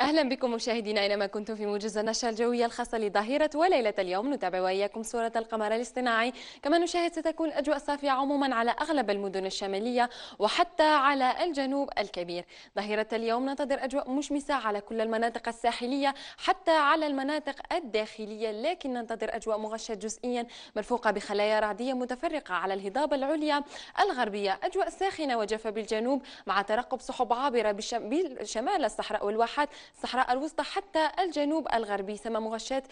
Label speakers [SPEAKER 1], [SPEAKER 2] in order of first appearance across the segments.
[SPEAKER 1] أهلا بكم مشاهدينا أينما كنتم في موجز النشرة الجوية الخاصة لظهيرة وليلة اليوم نتابع وإياكم صورة القمر الاصطناعي كما نشاهد ستكون أجواء صافية عموما على أغلب المدن الشمالية وحتى على الجنوب الكبير ظهيرة اليوم ننتظر أجواء مشمسة على كل المناطق الساحلية حتى على المناطق الداخلية لكن ننتظر أجواء مغشة جزئيا مرفوقة بخلايا رعدية متفرقة على الهضاب العليا الغربية أجواء ساخنة وجافة بالجنوب مع ترقب سحب عابرة بالشمال الصحراء والواحات الصحراء الوسطى حتى الجنوب الغربي سما مغشات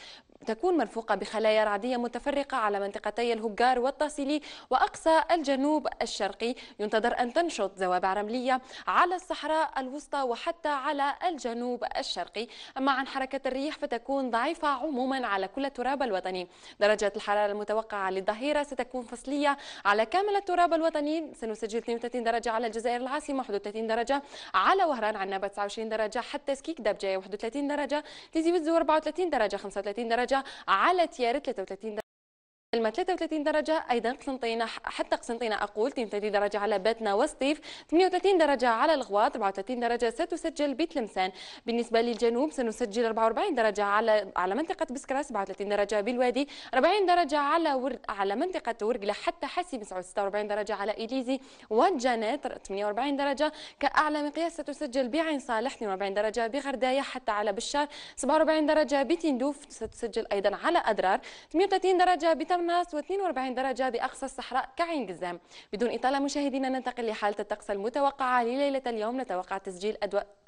[SPEAKER 1] تكون مرفوقة بخلايا رعدية متفرقة على منطقتي الهجار والتاصيلي وأقصى الجنوب الشرقي ينتظر أن تنشط زوابع رملية على الصحراء الوسطى وحتى على الجنوب الشرقي أما عن حركة الريح فتكون ضعيفة عموما على كل التراب الوطني درجة الحرارة المتوقعة للظهيرة ستكون فصلية على كامل التراب الوطني سنسجل 32 درجة على الجزائر العاصمة 31 درجة على وهران عنابة 29 درجة حتى سكيك الدبجه 31 درجه تيزي وتزو 34 درجه 35 درجه على تيار 33 درجه كلمة 33 درجة أيضا قسنطينة حتى قسنطينة أقول 32 درجة على باتنا وسطيف 38 درجة على الغواط 34 درجة ستسجل بتلمسان بالنسبة للجنوب سنسجل 44 درجة على على منطقة بسكرة 37 درجة بالوادي 40 درجة على ور... على منطقة ورقلة حتى حسي 46 درجة على إليزي والجانات 48 درجة كأعلى مقياس ستسجل بعين صالح 42 درجة بغرداية حتى على بشار 47 درجة بتندوف ستسجل أيضا على أدرار 38 درجة بتمنى دماس و42 درجة بأقصى الصحراء كعين قزام بدون إطالة مشاهدينا ننتقل لحالة الطقس المتوقعة لليلة اليوم نتوقع تسجيل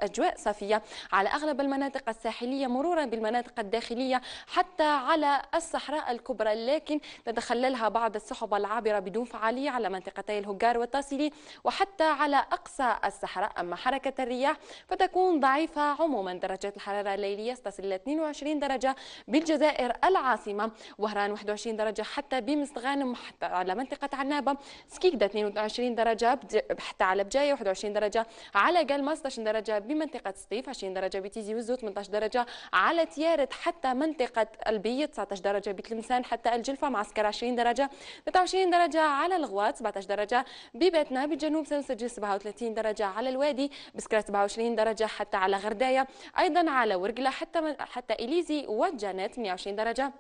[SPEAKER 1] أجواء صافية على أغلب المناطق الساحلية مرورا بالمناطق الداخلية حتى على الصحراء الكبرى لكن تتخللها بعض السحب العابرة بدون فعالية على منطقتي الهجار والتاصلي وحتى على أقصى الصحراء أما حركة الرياح فتكون ضعيفة عموما درجات الحرارة الليلية تصل إلى 22 درجة بالجزائر العاصمة وهران 21 درجة درجه حتى بمستغانم حتى على منطقه عنابه سكيكده 22 درجه حتى على بجايه 21 درجه على قلمه 16 درجه بمنطقه سطيف 20 درجه بتيزي وزو 18 درجه على تيارت حتى منطقه البيه 19 درجه بتلمسان حتى الجلفه معسكر 20 درجه 23 درجه على الغوات 17 درجه بباتنا بالجنوب سنسجل 37 درجه على الوادي بسكرة 27 درجه حتى على غردايه ايضا على ورقله حتى حتى اليزي وجانات 120 درجه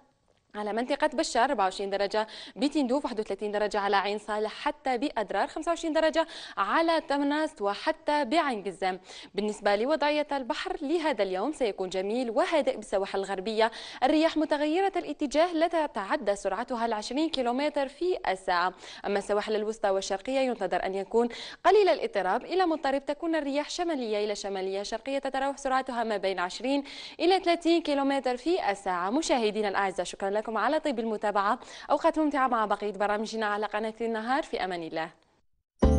[SPEAKER 1] على منطقة بشار 24 درجة بتندوف 31 درجة على عين صالح حتى بأدرار 25 درجة على تمناس وحتى بعين قزام بالنسبة لوضعية البحر لهذا اليوم سيكون جميل وهادئ بالسواحل الغربية الرياح متغيرة الاتجاه لا تتعدى سرعتها ال 20 كم في الساعة أما السواحل الوسطى والشرقية ينتظر أن يكون قليل الاضطراب إلى مضطرب تكون الرياح شمالية إلى شمالية شرقية تتراوح سرعتها ما بين 20 إلى 30 كم في الساعة مشاهدينا الأعزاء شكرا لكم على طيب المتابعة أوقات ممتعة مع بقية برامجنا على قناة النهار في أمان الله